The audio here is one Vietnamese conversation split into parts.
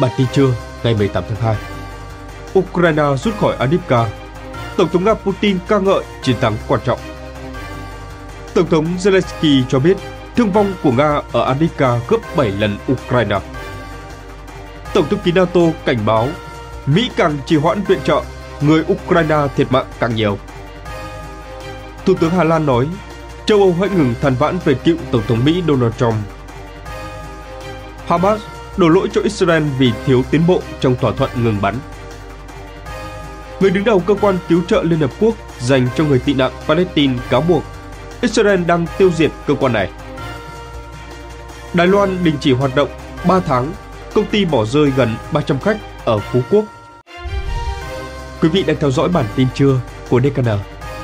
Bản tin trưa ngày 18 tháng 2 Ukraine rút khỏi Adipka Tổng thống Nga Putin ca ngợi chiến thắng quan trọng Tổng thống Zelensky cho biết thương vong của Nga ở Adipka gấp 7 lần Ukraine Tổng thư ký NATO cảnh báo Mỹ càng trì hoãn viện trợ, người Ukraine thiệt mạng càng nhiều. Thủ tướng Hà Lan nói, châu Âu hãy ngừng than vãn về cựu Tổng thống Mỹ Donald Trump. Hamas đổ lỗi cho Israel vì thiếu tiến bộ trong thỏa thuận ngừng bắn. Người đứng đầu cơ quan cứu trợ Liên Hợp Quốc dành cho người tị nạn Palestine cáo buộc Israel đang tiêu diệt cơ quan này. Đài Loan đình chỉ hoạt động 3 tháng, công ty bỏ rơi gần 300 khách ở Phú Quốc. Quý vị đang theo dõi bản tin trưa của DKN.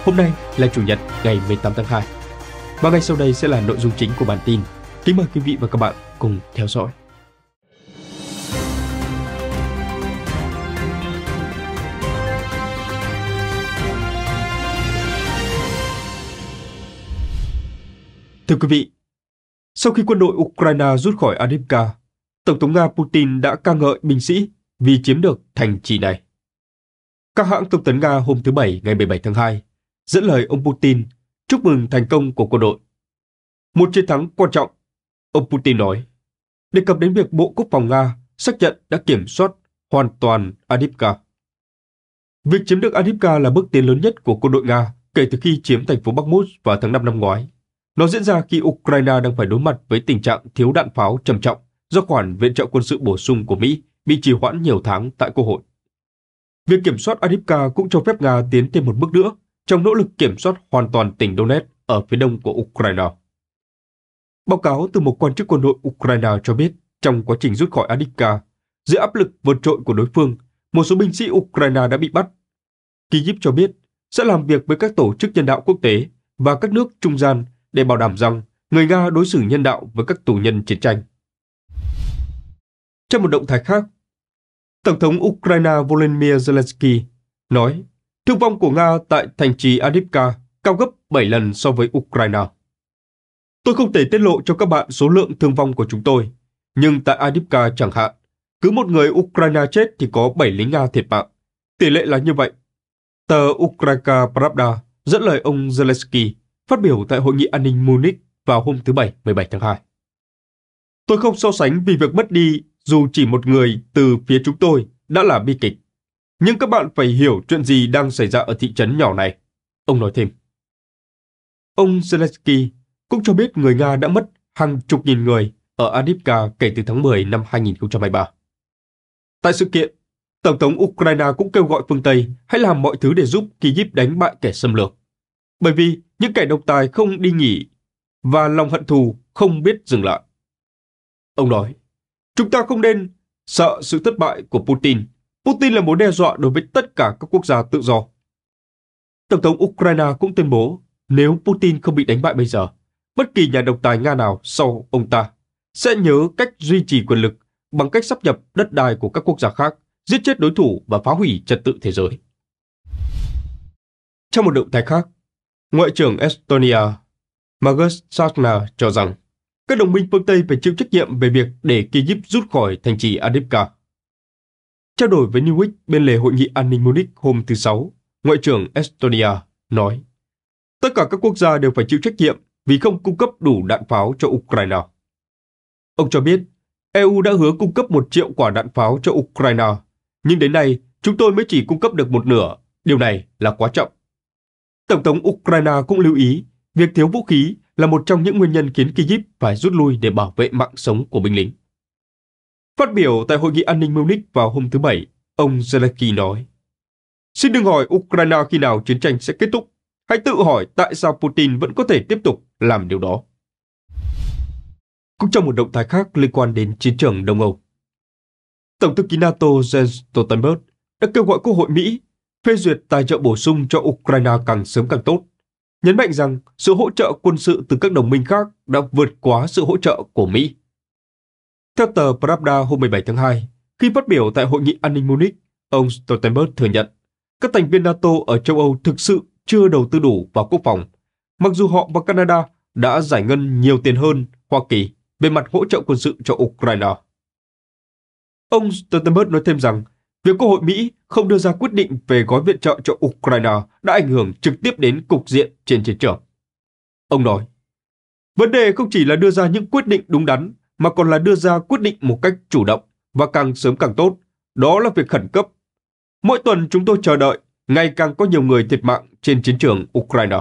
Hôm nay là Chủ nhật ngày 18 tháng 2. Và ngay sau đây sẽ là nội dung chính của bản tin. Kính mời quý vị và các bạn cùng theo dõi. Thưa quý vị, sau khi quân đội Ukraine rút khỏi adipka Tổng thống Nga Putin đã ca ngợi binh sĩ vì chiếm được thành trì này. Các hãng thông tấn Nga hôm thứ Bảy ngày 17 tháng 2 dẫn lời ông Putin chúc mừng thành công của quân đội. Một chiến thắng quan trọng, ông Putin nói, đề cập đến việc Bộ Quốc phòng Nga xác nhận đã kiểm soát hoàn toàn adipka Việc chiếm được adipka là bước tiến lớn nhất của quân đội Nga kể từ khi chiếm thành phố Bakhmut vào tháng 5 năm ngoái. Nó diễn ra khi Ukraine đang phải đối mặt với tình trạng thiếu đạn pháo trầm trọng do khoản viện trợ quân sự bổ sung của Mỹ bị trì hoãn nhiều tháng tại Quốc hội. Việc kiểm soát Adipka cũng cho phép Nga tiến thêm một bước nữa trong nỗ lực kiểm soát hoàn toàn tỉnh Donetsk ở phía đông của Ukraine. Báo cáo từ một quan chức quân đội Ukraine cho biết, trong quá trình rút khỏi Adipka, dưới áp lực vượt trội của đối phương, một số binh sĩ Ukraine đã bị bắt. Kyiv cho biết sẽ làm việc với các tổ chức nhân đạo quốc tế và các nước trung gian để bảo đảm rằng người Nga đối xử nhân đạo với các tù nhân chiến tranh. Trong một động thái khác, Tổng thống Ukraine Volodymyr Zelensky nói thương vong của Nga tại thành trì Adipka cao gấp 7 lần so với Ukraine. Tôi không thể tiết lộ cho các bạn số lượng thương vong của chúng tôi, nhưng tại Adipka chẳng hạn, cứ một người Ukraine chết thì có 7 lính Nga thiệt mạng. Tỷ lệ là như vậy. Tờ Ukraina Pravda dẫn lời ông Zelensky phát biểu tại Hội nghị an ninh Munich vào hôm thứ Bảy 17 tháng 2. Tôi không so sánh vì việc mất đi dù chỉ một người từ phía chúng tôi đã là bi kịch. Nhưng các bạn phải hiểu chuyện gì đang xảy ra ở thị trấn nhỏ này. Ông nói thêm. Ông Zelensky cũng cho biết người Nga đã mất hàng chục nghìn người ở Adipka kể từ tháng 10 năm 2023. Tại sự kiện, Tổng thống Ukraine cũng kêu gọi phương Tây hãy làm mọi thứ để giúp Kyiv đánh bại kẻ xâm lược. Bởi vì những kẻ độc tài không đi nghỉ và lòng hận thù không biết dừng lại. Ông nói, chúng ta không nên sợ sự thất bại của Putin. Putin là mối đe dọa đối với tất cả các quốc gia tự do. Tổng thống Ukraine cũng tuyên bố nếu Putin không bị đánh bại bây giờ, bất kỳ nhà độc tài Nga nào sau ông ta sẽ nhớ cách duy trì quyền lực bằng cách sắp nhập đất đai của các quốc gia khác, giết chết đối thủ và phá hủy trật tự thế giới. Trong một động thái khác, Ngoại trưởng Estonia Margus Sagna cho rằng các đồng minh phương Tây phải chịu trách nhiệm về việc để Kyiv rút khỏi thành trì Adivka. Trao đổi với Newwick bên lề hội nghị an ninh Munich hôm thứ Sáu, Ngoại trưởng Estonia nói Tất cả các quốc gia đều phải chịu trách nhiệm vì không cung cấp đủ đạn pháo cho Ukraine. Ông cho biết, EU đã hứa cung cấp một triệu quả đạn pháo cho Ukraine, nhưng đến nay chúng tôi mới chỉ cung cấp được một nửa, điều này là quá chậm. Tổng thống Ukraine cũng lưu ý việc thiếu vũ khí là một trong những nguyên nhân khiến Kyiv phải rút lui để bảo vệ mạng sống của binh lính. Phát biểu tại Hội nghị An ninh Munich vào hôm thứ Bảy, ông Zelensky nói Xin đừng hỏi Ukraine khi nào chiến tranh sẽ kết thúc. Hãy tự hỏi tại sao Putin vẫn có thể tiếp tục làm điều đó. Cũng trong một động thái khác liên quan đến chiến trường Đông Âu, Tổng thư ký NATO Jens Stoltenberg đã kêu gọi Quốc hội Mỹ phê duyệt tài trợ bổ sung cho Ukraine càng sớm càng tốt, nhấn mạnh rằng sự hỗ trợ quân sự từ các đồng minh khác đã vượt quá sự hỗ trợ của Mỹ. Theo tờ Pravda hôm 17 tháng 2, khi phát biểu tại Hội nghị An ninh Munich, ông Stoltenberg thừa nhận các thành viên NATO ở châu Âu thực sự chưa đầu tư đủ vào quốc phòng, mặc dù họ và Canada đã giải ngân nhiều tiền hơn Hoa Kỳ về mặt hỗ trợ quân sự cho Ukraine. Ông Stoltenberg nói thêm rằng việc Quốc hội Mỹ không đưa ra quyết định về gói viện trợ cho Ukraine đã ảnh hưởng trực tiếp đến cục diện trên chiến trường. Ông nói, vấn đề không chỉ là đưa ra những quyết định đúng đắn mà còn là đưa ra quyết định một cách chủ động và càng sớm càng tốt. Đó là việc khẩn cấp. Mỗi tuần chúng tôi chờ đợi ngày càng có nhiều người thiệt mạng trên chiến trường Ukraine.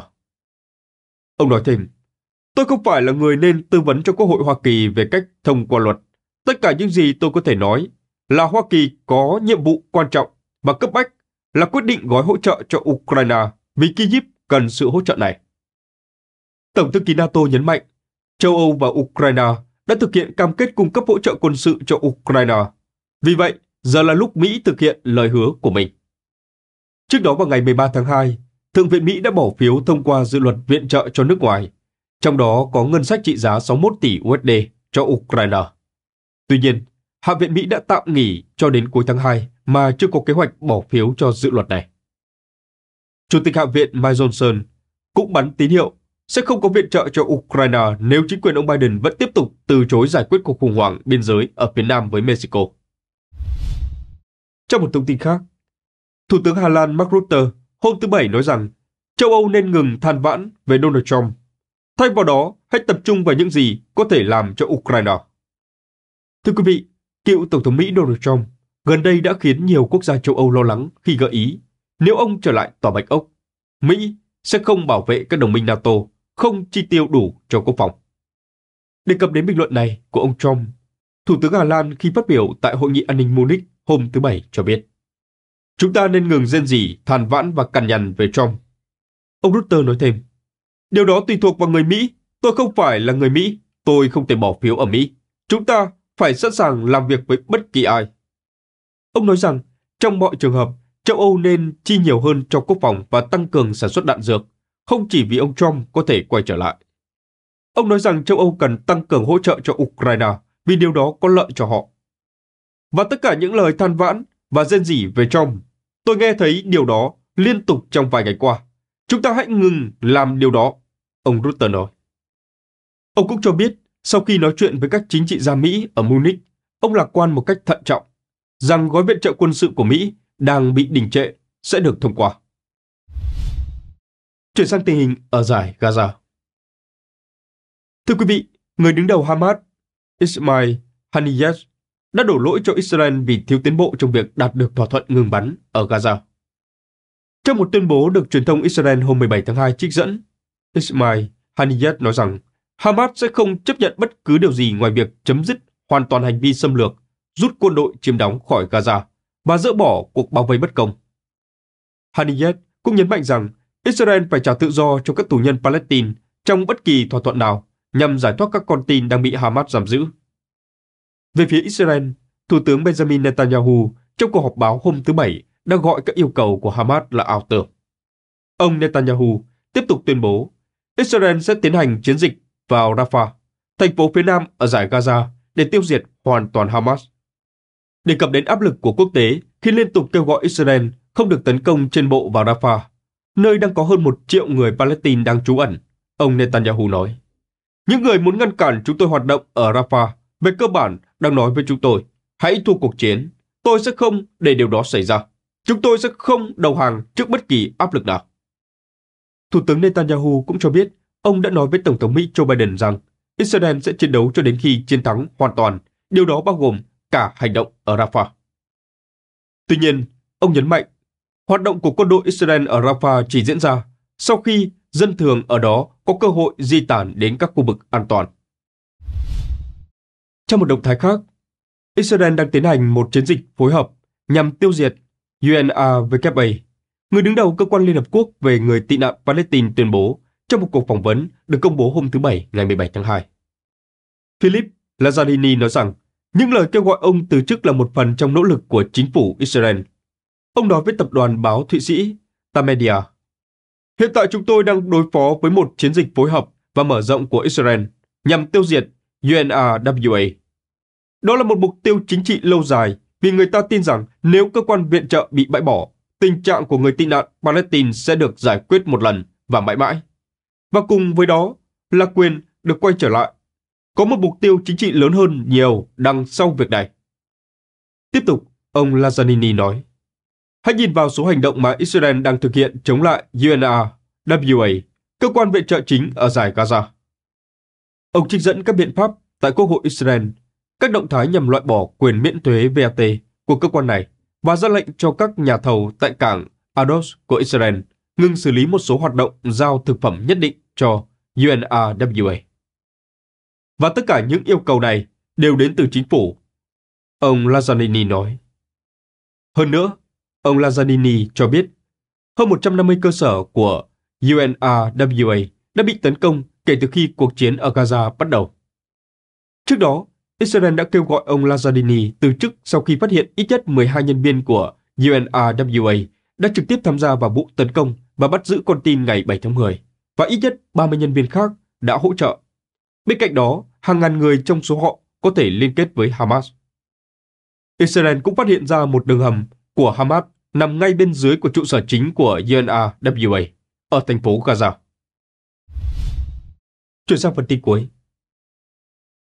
Ông nói thêm, tôi không phải là người nên tư vấn cho Quốc hội Hoa Kỳ về cách thông qua luật. Tất cả những gì tôi có thể nói là Hoa Kỳ có nhiệm vụ quan trọng và cấp bách là quyết định gói hỗ trợ cho Ukraine vì Kyiv cần sự hỗ trợ này. Tổng thư ký NATO nhấn mạnh, châu Âu và Ukraine đã thực hiện cam kết cung cấp hỗ trợ quân sự cho Ukraine. Vì vậy, giờ là lúc Mỹ thực hiện lời hứa của mình. Trước đó vào ngày 13 tháng 2, Thượng viện Mỹ đã bỏ phiếu thông qua dự luật viện trợ cho nước ngoài, trong đó có ngân sách trị giá 61 tỷ USD cho Ukraine. Tuy nhiên, Hạ viện Mỹ đã tạm nghỉ cho đến cuối tháng 2 mà chưa có kế hoạch bỏ phiếu cho dự luật này. Chủ tịch Hạ viện Mike Johnson cũng bắn tín hiệu sẽ không có viện trợ cho Ukraine nếu chính quyền ông Biden vẫn tiếp tục từ chối giải quyết cuộc khủng hoảng biên giới ở phía nam với Mexico. Trong một thông tin khác, Thủ tướng Hà Lan Mark Rutte hôm thứ Bảy nói rằng châu Âu nên ngừng than vãn về Donald Trump. Thay vào đó, hãy tập trung vào những gì có thể làm cho Ukraine. Thưa quý vị, cựu Tổng thống Mỹ Donald Trump gần đây đã khiến nhiều quốc gia châu Âu lo lắng khi gợi ý nếu ông trở lại tòa Bạch Ốc, Mỹ sẽ không bảo vệ các đồng minh NATO, không chi tiêu đủ cho quốc phòng. Đề cập đến bình luận này của ông Trump, Thủ tướng Hà Lan khi phát biểu tại Hội nghị an ninh Munich hôm thứ Bảy cho biết Chúng ta nên ngừng rên rỉ, than vãn và cằn nhằn về Trump. Ông Rutter nói thêm, điều đó tùy thuộc vào người Mỹ. Tôi không phải là người Mỹ, tôi không thể bỏ phiếu ở Mỹ. Chúng ta phải sẵn sàng làm việc với bất kỳ ai. Ông nói rằng, trong mọi trường hợp, châu Âu nên chi nhiều hơn cho quốc phòng và tăng cường sản xuất đạn dược, không chỉ vì ông Trump có thể quay trở lại. Ông nói rằng châu Âu cần tăng cường hỗ trợ cho Ukraine vì điều đó có lợi cho họ. Và tất cả những lời than vãn và rên rỉ về Trump, tôi nghe thấy điều đó liên tục trong vài ngày qua. Chúng ta hãy ngừng làm điều đó, ông Rutte nói. Ông cũng cho biết, sau khi nói chuyện với các chính trị gia Mỹ ở Munich, ông lạc quan một cách thận trọng rằng gói viện trợ quân sự của Mỹ đang bị đình trệ sẽ được thông qua. Chuyển sang tình hình ở giải Gaza. Thưa quý vị, người đứng đầu Hamas Ismail Haniyeh đã đổ lỗi cho Israel vì thiếu tiến bộ trong việc đạt được thỏa thuận ngừng bắn ở Gaza. Trong một tuyên bố được truyền thông Israel hôm 17 tháng 2 trích dẫn, Ismail Haniyeh nói rằng Hamas sẽ không chấp nhận bất cứ điều gì ngoài việc chấm dứt hoàn toàn hành vi xâm lược rút quân đội chiếm đóng khỏi Gaza và dỡ bỏ cuộc bao vây bất công. Haniyeh cũng nhấn mạnh rằng Israel phải trả tự do cho các tù nhân Palestine trong bất kỳ thỏa thuận nào nhằm giải thoát các con tin đang bị Hamas giam giữ. Về phía Israel, Thủ tướng Benjamin Netanyahu trong cuộc họp báo hôm thứ Bảy đã gọi các yêu cầu của Hamas là ảo tưởng. Ông Netanyahu tiếp tục tuyên bố Israel sẽ tiến hành chiến dịch vào Rafah, thành phố phía nam ở giải Gaza để tiêu diệt hoàn toàn Hamas đề cập đến áp lực của quốc tế khi liên tục kêu gọi Israel không được tấn công trên bộ vào Rafah, nơi đang có hơn một triệu người Palestine đang trú ẩn, ông Netanyahu nói. Những người muốn ngăn cản chúng tôi hoạt động ở Rafah về cơ bản đang nói với chúng tôi, hãy thua cuộc chiến, tôi sẽ không để điều đó xảy ra. Chúng tôi sẽ không đầu hàng trước bất kỳ áp lực nào. Thủ tướng Netanyahu cũng cho biết ông đã nói với Tổng thống Mỹ Joe Biden rằng Israel sẽ chiến đấu cho đến khi chiến thắng hoàn toàn. Điều đó bao gồm cả hành động ở Rafah. Tuy nhiên, ông nhấn mạnh, hoạt động của quân đội Israel ở Rafah chỉ diễn ra sau khi dân thường ở đó có cơ hội di tản đến các khu vực an toàn. Trong một động thái khác, Israel đang tiến hành một chiến dịch phối hợp nhằm tiêu diệt UNRWA, người đứng đầu cơ quan Liên Hợp Quốc về người tị nạn Palestine tuyên bố trong một cuộc phỏng vấn được công bố hôm thứ Bảy ngày 17 tháng 2. Philip Lazzarini nói rằng những lời kêu gọi ông từ chức là một phần trong nỗ lực của chính phủ Israel. Ông nói với tập đoàn báo Thụy Sĩ Tamedia, Hiện tại chúng tôi đang đối phó với một chiến dịch phối hợp và mở rộng của Israel nhằm tiêu diệt UNRWA. Đó là một mục tiêu chính trị lâu dài vì người ta tin rằng nếu cơ quan viện trợ bị bãi bỏ, tình trạng của người tị nạn Palestine sẽ được giải quyết một lần và mãi mãi. Và cùng với đó là quyền được quay trở lại có một mục tiêu chính trị lớn hơn nhiều đằng sau việc này. Tiếp tục, ông Lazanini nói, hãy nhìn vào số hành động mà Israel đang thực hiện chống lại UNRWA, cơ quan viện trợ chính ở giải Gaza. Ông trích dẫn các biện pháp tại Quốc hội Israel, các động thái nhằm loại bỏ quyền miễn thuế VAT của cơ quan này và ra lệnh cho các nhà thầu tại cảng Ados của Israel ngừng xử lý một số hoạt động giao thực phẩm nhất định cho UNRWA và tất cả những yêu cầu này đều đến từ chính phủ. Ông lazzarini nói. Hơn nữa, ông lazzarini cho biết hơn 150 cơ sở của UNRWA đã bị tấn công kể từ khi cuộc chiến ở Gaza bắt đầu. Trước đó, Israel đã kêu gọi ông lazzarini từ chức sau khi phát hiện ít nhất 12 nhân viên của UNRWA đã trực tiếp tham gia vào vụ tấn công và bắt giữ con tin ngày 7 tháng 10, và ít nhất 30 nhân viên khác đã hỗ trợ Bên cạnh đó, hàng ngàn người trong số họ có thể liên kết với Hamas. Israel cũng phát hiện ra một đường hầm của Hamas nằm ngay bên dưới của trụ sở chính của UNRWA ở thành phố Gaza. Chuyển sang phần tin cuối.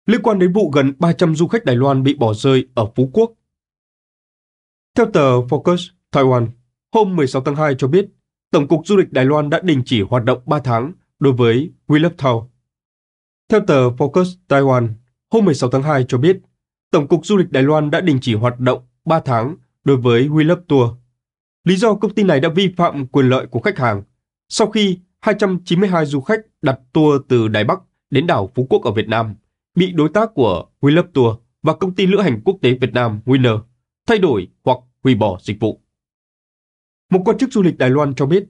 Liên quan đến vụ gần 300 du khách Đài Loan bị bỏ rơi ở Phú Quốc. Theo tờ Focus Taiwan, hôm 16 tháng 2 cho biết, Tổng cục Du lịch Đài Loan đã đình chỉ hoạt động 3 tháng đối với Willop Town, theo tờ Focus Taiwan, hôm 16 tháng 2 cho biết, Tổng cục Du lịch Đài Loan đã đình chỉ hoạt động 3 tháng đối với WeLove Tour. Lý do công ty này đã vi phạm quyền lợi của khách hàng sau khi 292 du khách đặt tour từ Đài Bắc đến đảo Phú Quốc ở Việt Nam bị đối tác của WeLove Tour và công ty lữ hành quốc tế Việt Nam Winner thay đổi hoặc hủy bỏ dịch vụ. Một quan chức du lịch Đài Loan cho biết,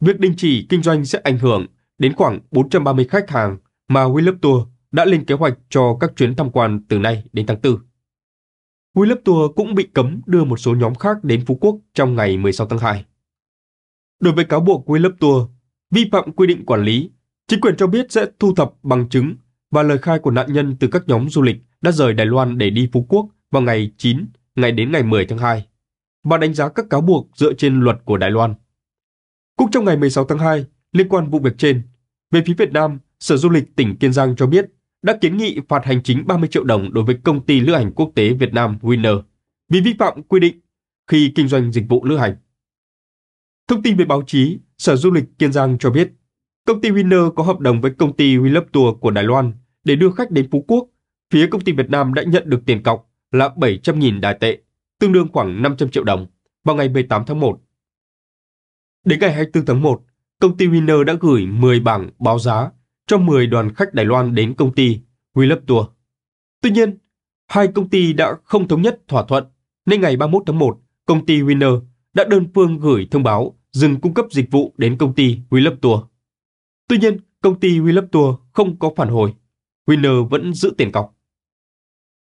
việc đình chỉ kinh doanh sẽ ảnh hưởng đến khoảng 430 khách hàng mà Willip Tour đã lên kế hoạch cho các chuyến tham quan từ nay đến tháng 4. Willip Tour cũng bị cấm đưa một số nhóm khác đến Phú Quốc trong ngày 16 tháng 2. Đối với cáo buộc Willip Tour vi phạm quy định quản lý, chính quyền cho biết sẽ thu thập bằng chứng và lời khai của nạn nhân từ các nhóm du lịch đã rời Đài Loan để đi Phú Quốc vào ngày 9, ngày đến ngày 10 tháng 2 và đánh giá các cáo buộc dựa trên luật của Đài Loan. Cũng trong ngày 16 tháng 2, liên quan vụ việc trên, về phía Việt Nam, Sở Du lịch tỉnh Kiên Giang cho biết đã kiến nghị phạt hành chính 30 triệu đồng đối với công ty lữ hành quốc tế Việt Nam Winner vì vi phạm quy định khi kinh doanh dịch vụ lữ hành. Thông tin về báo chí, Sở Du lịch Kiên Giang cho biết, công ty Winner có hợp đồng với công ty WeLove Tour của Đài Loan để đưa khách đến Phú Quốc. Phía công ty Việt Nam đã nhận được tiền cọc là 700.000 đài tệ, tương đương khoảng 500 triệu đồng, vào ngày 18 tháng 1. Đến ngày 24 tháng 1, công ty Winner đã gửi 10 bảng báo giá cho 10 đoàn khách Đài Loan đến công ty Willap Tour. Tuy nhiên, hai công ty đã không thống nhất thỏa thuận, nên ngày 31 tháng 1, công ty Winner đã đơn phương gửi thông báo dừng cung cấp dịch vụ đến công ty Willap Tour. Tuy nhiên, công ty Willap Tour không có phản hồi. Winner vẫn giữ tiền cọc.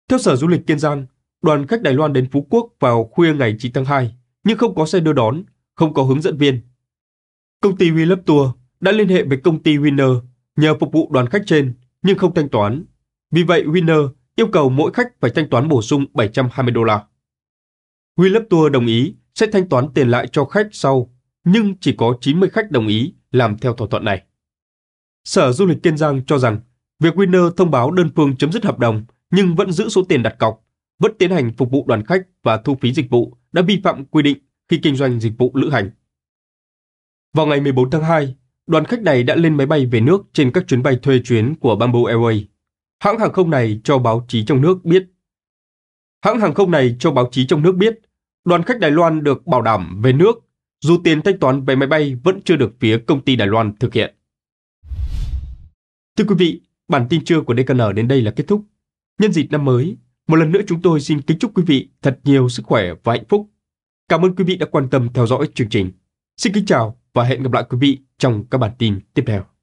Theo Sở Du lịch Kiên Giang, đoàn khách Đài Loan đến Phú Quốc vào khuya ngày 9 tháng 2, nhưng không có xe đưa đón, không có hướng dẫn viên. Công ty Willap Tour đã liên hệ với công ty Winner nhờ phục vụ đoàn khách trên nhưng không thanh toán. Vì vậy Winner yêu cầu mỗi khách phải thanh toán bổ sung 720 đô la. Winlab Tour đồng ý sẽ thanh toán tiền lại cho khách sau, nhưng chỉ có 90 khách đồng ý làm theo thỏa thuận này. Sở Du lịch Kiên Giang cho rằng việc Winner thông báo đơn phương chấm dứt hợp đồng nhưng vẫn giữ số tiền đặt cọc, vẫn tiến hành phục vụ đoàn khách và thu phí dịch vụ đã vi phạm quy định khi kinh doanh dịch vụ lữ hành. Vào ngày 14 tháng 2, đoàn khách này đã lên máy bay về nước trên các chuyến bay thuê chuyến của Bamboo Airways. Hãng hàng không này cho báo chí trong nước biết. Hãng hàng không này cho báo chí trong nước biết, đoàn khách Đài Loan được bảo đảm về nước, dù tiền thanh toán về máy bay vẫn chưa được phía công ty Đài Loan thực hiện. Thưa quý vị, bản tin trưa của DKN đến đây là kết thúc. Nhân dịp năm mới, một lần nữa chúng tôi xin kính chúc quý vị thật nhiều sức khỏe và hạnh phúc. Cảm ơn quý vị đã quan tâm theo dõi chương trình. Xin kính chào và hẹn gặp lại quý vị trong các bản tin tiếp theo.